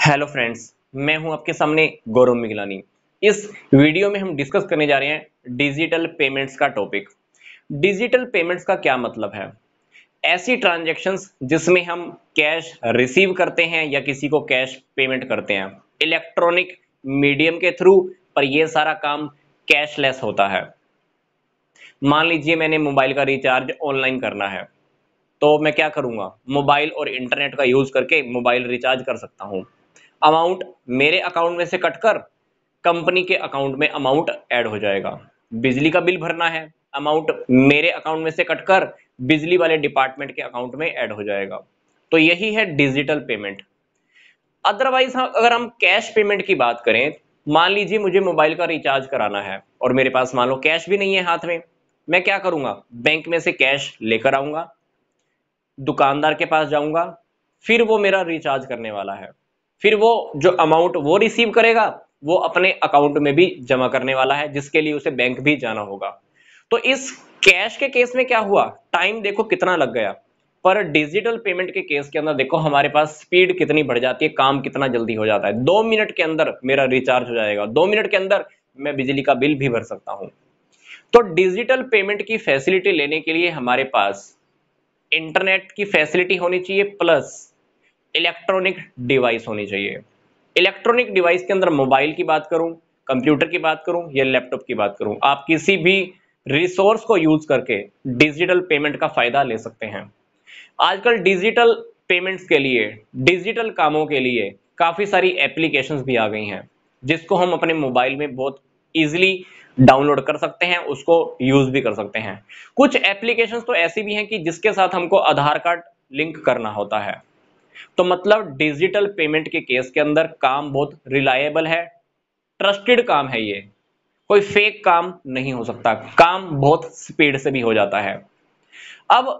hello friends मैं हूं आपके सामने गौरव मिगलानी इस वीडियो में हम डिस्कस करने जा रहे हैं डिजिटल पेमेंट्स का टॉपिक डिजिटल पेमेंट्स का क्या मतलब है ऐसी ट्रांजैक्शंस जिसमें हम कैश रिसीव करते हैं या किसी को कैश पेमेंट करते हैं इलेक्ट्रॉनिक मीडियम के थ्रू पर यह सारा काम कैशलेस होता है मान लीजिए मैंने मोबाइल का रिचार्ज ऑनलाइन करना है तो मैं क्या करूंगा मोबाइल और इंटरनेट का यूज करके मोबाइल रिचार्ज कर सकता हूं अमाउंट मेरे अकाउंट में से कटकर कंपनी के अकाउंट में अमाउंट ऐड हो जाएगा बिजली का बिल भरना है अमाउंट मेरे अकाउंट में से कटकर बिजली वाले डिपार्टमेंट के अकाउंट में ऐड हो जाएगा तो यही है डिजिटल पेमेंट अदरवाइज हाँ, अगर हम कैश पेमेंट की बात करें मान लीजिए मुझे मोबाइल का रिचार्ज कराना है और मेरे पास मान लो कैश भी नहीं है हाथ में मैं क्या करूंगा बैंक में से कैश लेकर आऊंगा दुकानदार के पास जाऊंगा फिर वो मेरा रिचार्ज करने वाला है फिर वो जो अमाउंट वो रिसीव करेगा वो अपने अकाउंट में भी जमा करने वाला है जिसके लिए उसे बैंक भी जाना होगा तो इस कैश के केस में क्या हुआ टाइम देखो कितना लग गया पर डिजिटल पेमेंट के केस के अंदर देखो हमारे पास स्पीड कितनी बढ़ जाती है काम कितना जल्दी हो जाता है दो मिनट के अंदर मेरा रिचार्ज हो जाएगा दो मिनट के अंदर मैं बिजली का बिल भी भर सकता हूं तो डिजिटल पेमेंट की फैसिलिटी लेने के लिए हमारे पास इंटरनेट की फैसिलिटी होनी चाहिए प्लस इलेक्ट्रॉनिक डिवाइस होनी चाहिए इलेक्ट्रॉनिक डिवाइस के अंदर मोबाइल की बात करूं कंप्यूटर की बात करूं या लैपटॉप की बात करूं आप किसी भी रिसोर्स को यूज करके डिजिटल पेमेंट का फायदा ले सकते हैं आजकल डिजिटल पेमेंट्स के लिए डिजिटल कामों के लिए काफ़ी सारी एप्लीकेशंस भी आ गई हैं जिसको हम अपने मोबाइल में बहुत ईजिली डाउनलोड कर सकते हैं उसको यूज भी कर सकते हैं कुछ एप्लीकेशंस तो ऐसी भी हैं कि जिसके साथ हमको आधार कार्ड लिंक करना होता है तो मतलब डिजिटल पेमेंट के केस के अंदर काम बहुत रिलायबल है ट्रस्टेड काम है ये कोई फेक काम नहीं हो सकता काम बहुत स्पीड से भी हो जाता है अब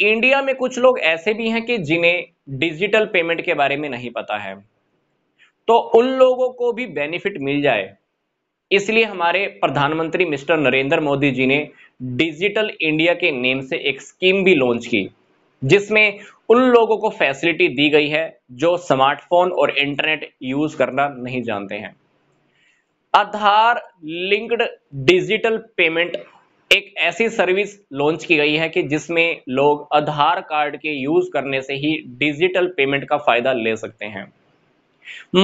इंडिया में कुछ लोग ऐसे भी हैं कि जिन्हें डिजिटल पेमेंट के बारे में नहीं पता है तो उन लोगों को भी बेनिफिट मिल जाए इसलिए हमारे प्रधानमंत्री मिस्टर नरेंद्र मोदी जी ने डिजिटल इंडिया के नेम से एक स्कीम भी लॉन्च की जिसमें उन लोगों को फैसिलिटी दी गई है जो स्मार्टफोन और इंटरनेट यूज करना नहीं जानते हैं आधार लिंक्ड डिजिटल पेमेंट एक ऐसी सर्विस लॉन्च की गई है कि जिसमें लोग आधार कार्ड के यूज करने से ही डिजिटल पेमेंट का फायदा ले सकते हैं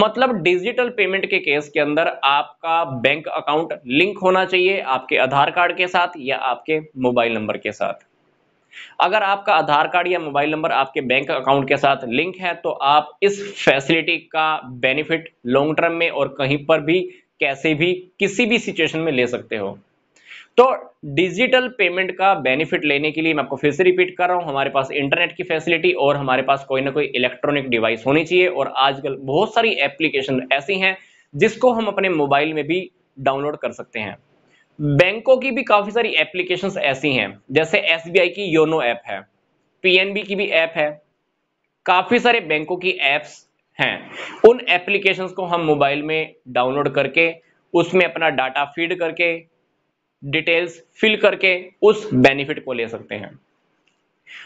मतलब डिजिटल पेमेंट के केस के अंदर आपका बैंक अकाउंट लिंक होना चाहिए आपके आधार कार्ड के साथ या आपके मोबाइल नंबर के साथ अगर आपका आधार कार्ड या मोबाइल नंबर आपके बैंक अकाउंट के साथ लिंक है तो आप इस फैसिलिटी का बेनिफिट लॉन्ग टर्म में और कहीं पर भी कैसे भी किसी भी सिचुएशन में ले सकते हो तो डिजिटल पेमेंट का बेनिफिट लेने के लिए मैं आपको फिर से रिपीट कर रहा हूं हमारे पास इंटरनेट की फैसिलिटी और हमारे पास कोई ना कोई इलेक्ट्रॉनिक डिवाइस होनी चाहिए और आजकल बहुत सारी एप्लीकेशन ऐसी हैं जिसको हम अपने मोबाइल में भी डाउनलोड कर सकते हैं बैंकों की भी काफी सारी एप्लीकेशंस ऐसी हैं जैसे एसबीआई की योनो ऐप है पीएनबी की भी ऐप है काफी सारे बैंकों की एप्स हैं उन एप्लीकेशंस को हम मोबाइल में डाउनलोड करके उसमें अपना डाटा फीड करके डिटेल्स फिल करके उस बेनिफिट को ले सकते हैं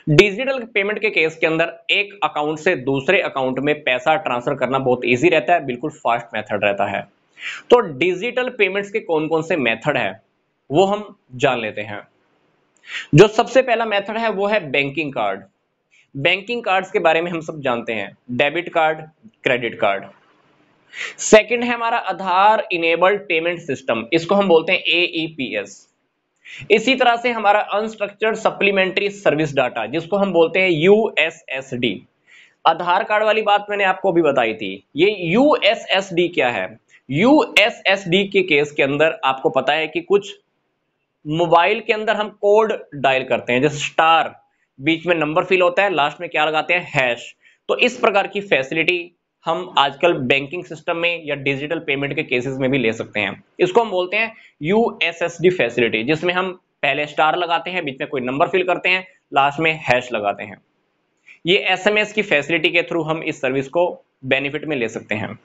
डिजिटल पेमेंट के केस के अंदर एक अकाउंट से दूसरे अकाउंट में पैसा ट्रांसफर करना बहुत इजी रहता है बिल्कुल फास्ट मेथड रहता है तो डिजिटल पेमेंट्स के कौन कौन से मेथड है वो हम जान लेते हैं जो सबसे पहला मेथड है वो है बैंकिंग कार्ड बैंकिंग कार्ड्स के बारे में हम सब जानते हैं debit card credit card second है हमारा आधार इनेबल्ड पेमेंट सिस्टम इसको हम बोलते हैं एईपीएस e इसी तरह से हमारा अनस्ट्रक्चर्ड सप्लीमेंट्री सर्विस डाटा जिसको हम बोलते हैं यूएसएसडी आधार कार्ड वाली बात मैंने आपको अभी बताई थी ये यूएसएसडी क्या है यूएसएसडी के केस के अंदर आपको पता है कि कुछ मोबाइल के अंदर हम कोड डायल करते हैं जैसे स्टार बीच में नंबर फिल होता है लास्ट में क्या लगाते हैं हैश तो इस प्रकार की फैसिलिटी हम आजकल बैंकिंग सिस्टम में या डिजिटल पेमेंट के केसेस में भी ले सकते हैं इसको हम बोलते हैं यूएसएसडी फैसिलिटी जिसमें हम पहले स्टार लगाते हैं बीच में कोई नंबर फिल करते हैं लास्ट में हैश लगाते हैं ये एसएमएस की फैसिलिटी के थ्रू हम इस सर्विस को बेनिफिट में ले सकते हैं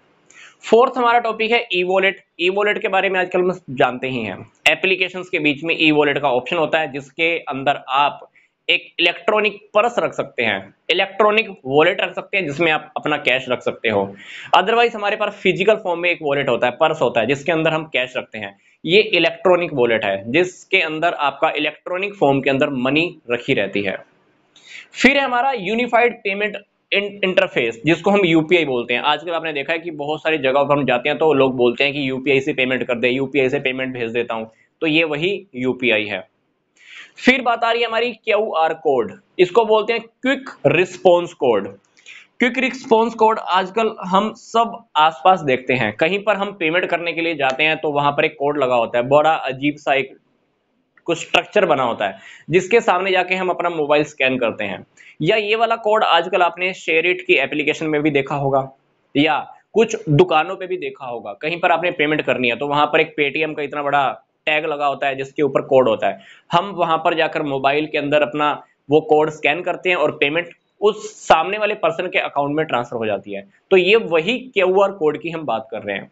फोर्थ हमारा टॉपिक है ई वॉलेट ई वॉलेट के बारे में आजकल हम जानते ही हैं एप्लीकेशन के बीच में ई वॉलेट का ऑप्शन होता है जिसके अंदर आप एक इलेक्ट्रॉनिक पर्स रख सकते हैं इलेक्ट्रॉनिक वॉलेट रख सकते हैं जिसमें आप अपना कैश रख सकते हो अदरवाइज हमारे पास फिजिकल फॉर्म में एक वॉलेट होता है पर्स होता है जिसके अंदर हम कैश रखते हैं ये इलेक्ट्रॉनिक वॉलेट है जिसके अंदर आपका इलेक्ट्रॉनिक फॉर्म के अंदर मनी रखी रहती है फिर हमारा यूनिफाइड पेमेंट इंटरफेस जिसको हम यूपीआई बोलते हैं आजकल आपने देखा है कि बहुत सारी जगह पर हम जाते हैं तो लोग बोलते हैं कि यूपीआई से पेमेंट कर दे यूपीआई से पेमेंट भेज देता हूं तो ये वही यूपीआई है फिर बात आ रही है हमारी क्यू आर कोड इसको बोलते हैं quick response code quick response code आजकल हम सब आसपास देखते हैं कहीं पर हम पेमेंट करने के लिए जाते हैं तो वहां पर एक कोड लगा होता है बड़ा अजीब सा एक कुछ स्ट्रक्चर बना होता है जिसके सामने जाके हम अपना मोबाइल स्कैन करते हैं या ये वाला कोड आजकल आपने शेयर इट की एप्लीकेशन में भी देखा होगा या कुछ दुकानों पे भी देखा होगा कहीं पर आपने पेमेंट करनी है तो वहां पर एक पेटीएम का इतना बड़ा टैग लगा होता है जिसके ऊपर कोड होता है हम वहां पर जाकर मोबाइल के अंदर अपना वो कोड स्कैन करते हैं और पेमेंट उस सामने वाले पर्सन के अकाउंट में ट्रांसफर हो जाती है तो ये वही क्यू कोड की हम बात कर रहे हैं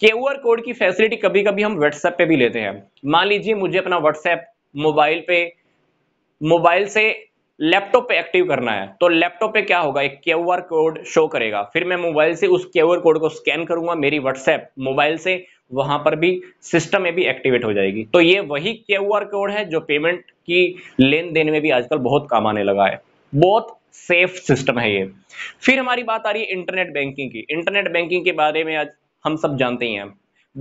क्यूआर कोड की फैसिलिटी कभी कभी हम व्हाट्सएप पे भी लेते हैं मान लीजिए मुझे अपना व्हाट्सएप मोबाइल पे मोबाइल से लैपटॉप पे एक्टिव करना है तो लैपटॉप पे क्या होगा एक क्यूआर कोड शो करेगा फिर मैं मोबाइल से उस क्यूआर कोड को स्कैन करूंगा मेरी व्हाट्सएप मोबाइल से वहां पर भी सिस्टम में भी एक्टिवेट हो जाएगी तो ये वही क्यूआर कोड है जो पेमेंट की लेन देन में भी आजकल बहुत काम आने लगा है बहुत सेफ सिस्टम है ये फिर हमारी बात आ रही है इंटरनेट बैंकिंग की इंटरनेट बैंकिंग के बारे में आज हम सब जानते ही हैं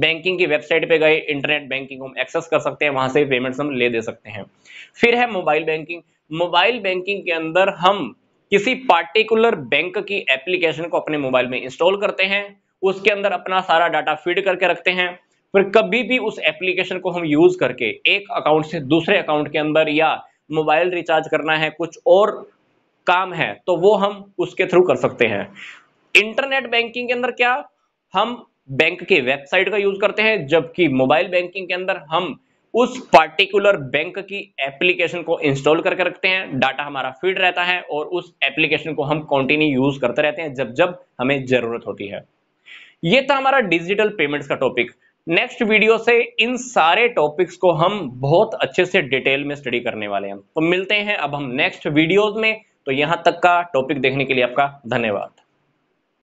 बैंकिंग की वेबसाइट पे गए इंटरनेट बैंकिंग हम एक्सेस कर सकते हैं वहां से पेमेंट्स हम ले दे सकते हैं फिर है मोबाइल बैंकिंग मोबाइल बैंकिंग के अंदर हम किसी पार्टिकुलर बैंक की एप्लीकेशन को अपने मोबाइल में इंस्टॉल करते हैं उसके अंदर अपना सारा डाटा फीड करके रखते हैं फिर कभी भी उस एप्लीकेशन को हम यूज करके एक अकाउंट से दूसरे अकाउंट के अंदर या मोबाइल रिचार्ज करना है कुछ और काम है तो वो हम उसके थ्रू कर सकते हैं इंटरनेट बैंकिंग के अंदर क्या हम बैंक के वेबसाइट का यूज करते हैं जबकि मोबाइल बैंकिंग के अंदर हम उस पार्टिकुलर बैंक की एप्लीकेशन को इंस्टॉल करके रखते हैं डाटा हमारा फीड रहता है और उस एप्लीकेशन को हम कंटिन्यू यूज करते रहते हैं जब जब हमें जरूरत होती है ये था हमारा डिजिटल पेमेंट्स का टॉपिक नेक्स्ट वीडियो से इन सारे टॉपिक्स को हम बहुत अच्छे से डिटेल में स्टडी करने वाले हैं तो मिलते हैं अब हम नेक्स्ट वीडियोज में तो यहां तक का टॉपिक देखने के लिए आपका धन्यवाद